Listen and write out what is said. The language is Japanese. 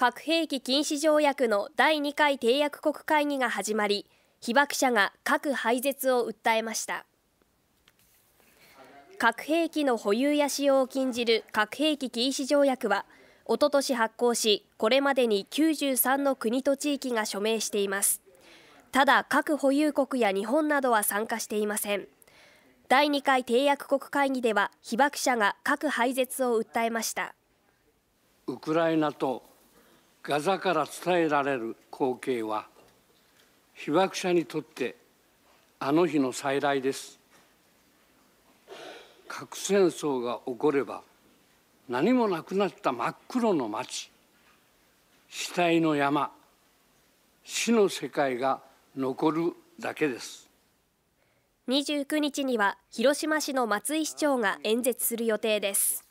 核兵器禁止条約の第2回締約国会議が始まり被爆者が核廃絶を訴えました核兵器の保有や使用を禁じる核兵器禁止条約はおととし発行しこれまでに93の国と地域が署名していますただ核保有国や日本などは参加していません第2回締約国会議では被爆者が核廃絶を訴えましたウクライナとガザから伝えられる光景は被爆者にとってあの日の再来です核戦争が起これば何もなくなった真っ黒の町死体の山死の世界が残るだけです29日には広島市の松井市長が演説する予定です